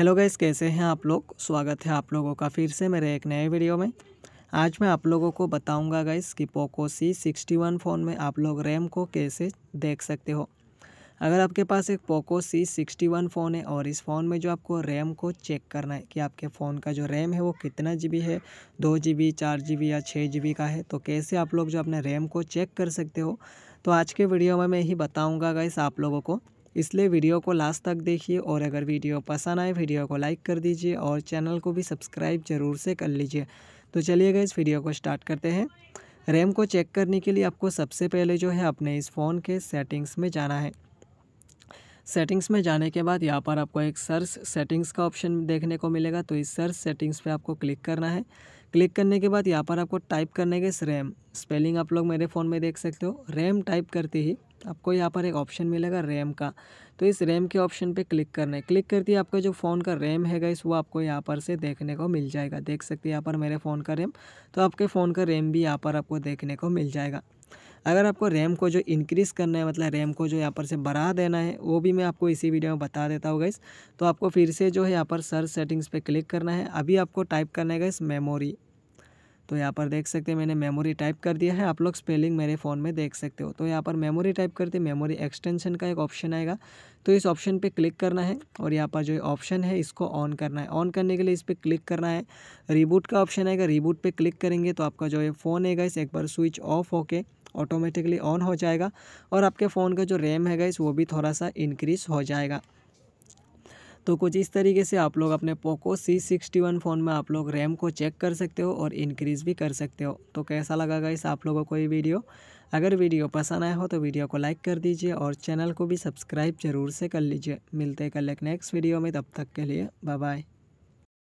hello guys कैसे हैं आप लोग स्वागत है आप लोगों का फिर से मेरे एक नए वीडियो में आज मैं आप लोगों को बताऊंगा गाइस कि Poco C sixty one phone में आप लोग रैम को कैसे देख सकते हो अगर आपके पास एक Poco C sixty one phone है और इस फ़ोन में जो आपको रैम को चेक करना है कि आपके फ़ोन का जो रैम है वो कितना जी है दो जी बी चार जी या छः जी का है तो कैसे आप लोग जो अपने रैम को चेक कर सकते हो तो आज के वीडियो में मैं यही बताऊँगा गाइस आप लोगों को इसलिए वीडियो को लास्ट तक देखिए और अगर वीडियो पसंद आए वीडियो को लाइक कर दीजिए और चैनल को भी सब्सक्राइब ज़रूर से कर लीजिए तो चलिएगा इस वीडियो को स्टार्ट करते हैं रैम को चेक करने के लिए आपको सबसे पहले जो है अपने इस फ़ोन के सेटिंग्स में जाना है सेटिंग्स में जाने के बाद यहाँ पर आपको एक सर्च सेटिंग्स का ऑप्शन देखने को मिलेगा तो इस सर्च सेटिंग्स पे आपको क्लिक करना है क्लिक करने के बाद यहाँ पर आपको टाइप करने के रैम स्पेलिंग आप लोग मेरे फ़ोन में देख सकते हो रैम टाइप करते ही आपको यहाँ पर एक ऑप्शन मिलेगा रैम का तो इस रैम के ऑप्शन पे क्लिक करना है क्लिक करते ही आपका जो फ़ोन का रैम है गाइस वो आपको यहाँ पर से देखने को मिल जाएगा देख सकते हैं यहाँ पर मेरे फ़ोन का रैम तो आपके फ़ोन का रैम भी यहाँ पर आपको देखने को मिल जाएगा अगर आपको रैम को जो इंक्रीज़ करना है मतलब रैम को जो यहाँ पर से बढ़ा देना है वो भी मैं आपको इसी वीडियो में बता देता हूँ गैस तो आपको फिर से जो है यहाँ पर सर्च सेटिंग्स पर क्लिक करना है अभी आपको टाइप करना है गैस मेमोरी तो यहाँ पर देख सकते हैं मैंने मेमोरी टाइप कर दिया है आप लोग स्पेलिंग मेरे फ़ोन में देख सकते हो तो यहाँ पर मेमोरी टाइप करते मेमोरी एक्सटेंशन का एक ऑप्शन आएगा तो इस ऑप्शन पे क्लिक करना है और यहाँ पर जो ऑप्शन है इसको ऑन करना है ऑन करने के लिए इस पर क्लिक करना है रिबूट का ऑप्शन आएगा रिबूट पर क्लिक करेंगे तो आपका जो ये फ़ोन है इस एक बार स्विच ऑफ होके ऑटोमेटिकली ऑन हो जाएगा और आपके फ़ोन का जो रैम है गाइस वो भी थोड़ा सा इंक्रीज़ हो जाएगा तो कुछ इस तरीके से आप लोग अपने Poco C sixty one phone में आप लोग रैम को चेक कर सकते हो और इंक्रीज़ भी कर सकते हो तो कैसा लगा गाइस आप लोगों को ये वीडियो अगर वीडियो पसंद आया हो तो वीडियो को लाइक कर दीजिए और चैनल को भी सब्सक्राइब जरूर से कर लीजिए मिलते हैं कल एक नेक्स्ट वीडियो में तब तक के लिए बाय बाय